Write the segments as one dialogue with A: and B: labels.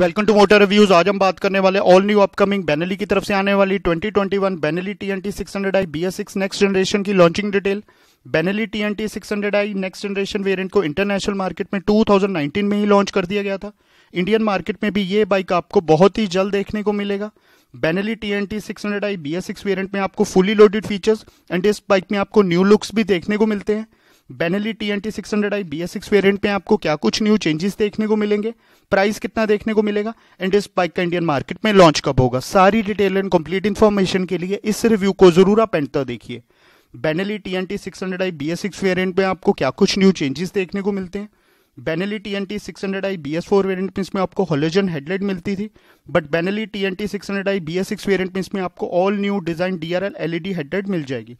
A: welcome to motor reviews आज हम बात करने वाले ऑल न्यू अपकमिंग बेनली की तरफ से आने वाली 2021 T TNT 600 I six next generation की launching detail T TNT 600 I next generation variant को इंटरनेशनल मार्केट में 2019 में ही लॉन्च कर दिया गया था इंडियन मार्केट में भी ये बाइक आपको बहुत ही जल्द देखने को मिलेगा Benelli T N T six hundred I B S six variant में आपको फुली लोडेड फीचर्स एंड इस बाइक में आपको न्यू लुक्स भी देखने को मिलते हैं Benelli T N T six hundred I B S six variant में आपको क्या कुछ न्यू चेंजेस देखने को मिलेंगे प्राइस कितना देखने को मिलेगा एंड इस बाइक का इंडियन मार्केट में लॉन्च कब होगा सारी डिटेल एंड कंप्लीट इन्फॉर्मेशन के लिए इस रिव्यू को जरूर आप एंड तक देखिए Benelli T N T six hundred I B S six variant में आपको क्या कुछ न्यू चेंजेस देखने को मिलते हैं Benelli T N T six hundred I B S four variant में इसमें आपको होलोजन हेडलाइट मिलती थी but Benelli T N T six hundred I B S six variant में इसमें आपको all new design D R L L E D headlight मिल जाएगी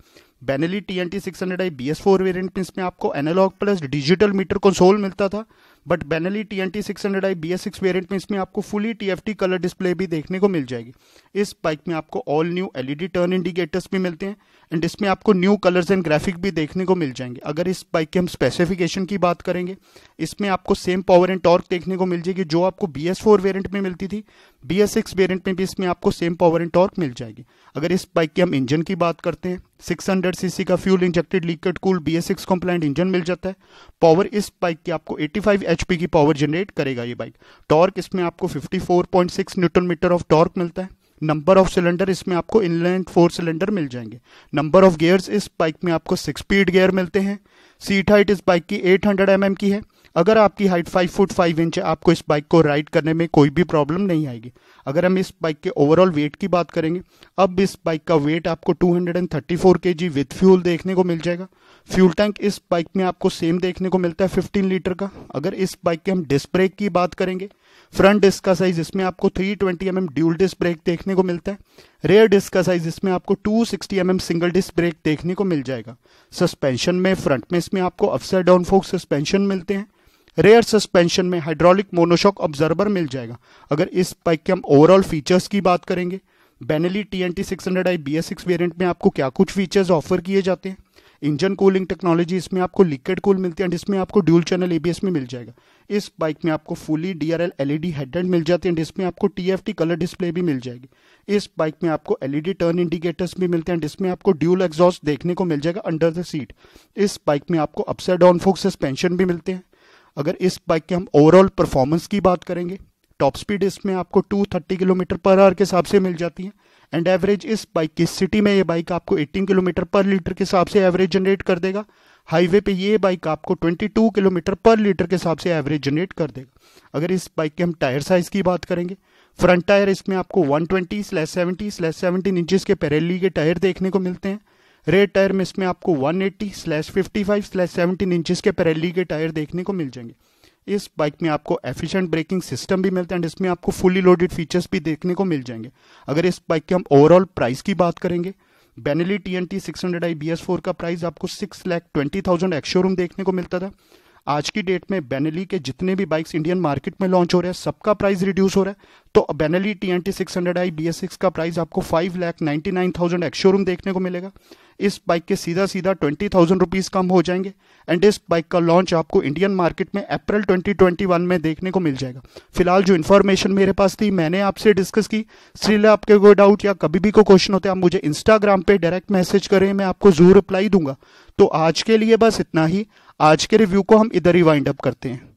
A: Benelli T N T six hundred I B S four variant में इसमें आपको analog plus digital meter console मिलता था but Benelli T N T six hundred I B S six variant में इसमें आपको fully T F T colour display भी देखने को मिल जाएगी इस बाइक में आपको all new L E D turn indicators भी मिलते हैं एंड इसमें आपको न्यू कलर्स एंड ग्राफिक भी देखने को मिल जाएंगे अगर इस बाइक के हम स्पेसिफिकेशन की बात करेंगे इसमें आपको सेम पावर एंड टॉर्क देखने को मिल जाएगी जो आपको बी एस फोर वेरियंट में मिलती थी बी एस सिक्स वेरियंट में भी इसमें आपको सेम पावर एंड टॉर्क मिल जाएगी अगर इस बाइक के हम इंजन की बात करते हैं 600 सीसी का fuel injected liquid cool B S engine मिल जाता है पावर इस बाइक की आपको 85 एचपी की पावर जनरेट करेगा ये बाइक टॉर्क इसमें आपको 54.6 न्यूटन मीटर ऑफ टॉर्क मिलता है नंबर ऑफ सिलेंडर इसमें आपको इनलैंड फोर सिलेंडर मिल जाएंगे नंबर ऑफ गियर्स इस बाइक में आपको सिक्स स्पीड गेयर मिलते हैं सीट हाइट इस बाइक की 800 हंड्रेड mm की है अगर आपकी height five foot five inch है आपको इस बाइक को राइड करने में कोई भी प्रॉब्लम नहीं आएगी अगर हम इस बाइक के ओवरऑल वेट की बात करेंगे अब इस बाइक का वेट आपको 234 केजी विद फ्यूल देखने को मिल जाएगा फ्यूल टैंक इस बाइक में आपको सेम देखने को मिलता है 15 लीटर का अगर इस बाइक के हम डिस्क ब्रेक की बात करेंगे फ्रंट डिस्क का साइज इसमें आपको 320 twenty mm dual disc brake देखने को मिलता है रेयर डिस्क का साइज इसमें आपको 260 sixty mm single disc brake देखने को मिल जाएगा सस्पेंशन में फ्रंट में इसमें आपको अफसर डाउन फोक सस्पेंशन मिलते हैं रेयर सस्पेंशन में हाइड्रोलिक मोनोशॉक ऑब्जर्वर मिल जाएगा अगर इस बाइक के हम ओवरऑल फीचर्स की बात करेंगे Benelli T N T six hundred I B S six variant में आपको क्या कुछ फीचर्स ऑफर किए जाते हैं इंजन कूलिंग टेक्नोलॉजी इसमें आपको लिक्विड कूल मिलती है एंड इसमें आपको ड्यूल चैनल एबीएस में मिल जाएगा इस बाइक में आपको fully D R L LED headlight मिल जाती है एंड इसमें आपको टी कलर डिस्प्ले भी मिल जाएगी इस बाइक में आपको एलईडी टर्न इंडिकेटर्स भी मिलते हैं जिसमें आपको ड्यूल एग्जॉस्ट देखने को मिल जाएगा अंडर द सीट इस बाइक में आपको अपसाइड डाउन फोक सस्पेंशन भी मिलते हैं अगर इस बाइक के हम ओवरऑल परफॉर्मेंस की बात करेंगे टॉप स्पीड इसमें आपको 230 किलोमीटर पर आवर के हिसाब से मिल जाती है एंड एवरेज इस बाइक की सिटी में ये बाइक आपको 18 किलोमीटर पर लीटर के हिसाब से एवरेज जनरेट कर देगा हाईवे पे ये बाइक आपको 22 किलोमीटर पर लीटर के हिसाब से एवरेज जनरेट कर देगा अगर इस बाइक के हम टायर साइज़ की बात करेंगे फ्रंट टायर इसमें आपको 120 slash seventy slash seventeen inches के पेरेली के टायर देखने को मिलते हैं रेड टायर में इसमें आपको 180 slash five slash seventeen inches के पेरेली के टायर देखने को मिल जाएंगे इस बाइक में आपको एफिशिएंट ब्रेकिंग सिस्टम भी मिलता है एंड इसमें आपको फुली लोडेड फीचर्स भी देखने को मिल जाएंगे अगर इस बाइक के हम ओवरऑल प्राइस की बात करेंगे Benelli T N T six hundred I B S four का प्राइस आपको six lakh twenty thousand ex showroom देखने को मिलता था आज की डेट में बेनली के जितने भी बाइक्स इंडियन मार्केट में लॉन्च हो रहे हैं सबका प्राइस रिड्यूस हो रहा है तो Benelli T N T six hundred I B S six का प्राइस आपको five lakh ninety nine thousand ex showroom देखने को मिलेगा इस बाइक के सीधा सीधा ट्वेंटी थाउजेंड रुपीज़ कम हो जाएंगे एंड इस बाइक का लॉन्च आपको इंडियन मार्केट में अप्रैल ट्वेंटी ट्वेंटी वन में देखने को मिल जाएगा फिलहाल जो इन्फॉर्मेशन मेरे पास थी मैंने आपसे डिस्कस की इसलिए आपके कोई डाउट या कभी भी कोई क्वेश्चन होते आप मुझे इंस्टाग्राम पे डायरेक्ट मैसेज करें मैं आपको जरूर रिप्लाई दूंगा तो आज के लिए बस इतना ही आज के रिव्यू को हम इधर ही वाइंड अप करते हैं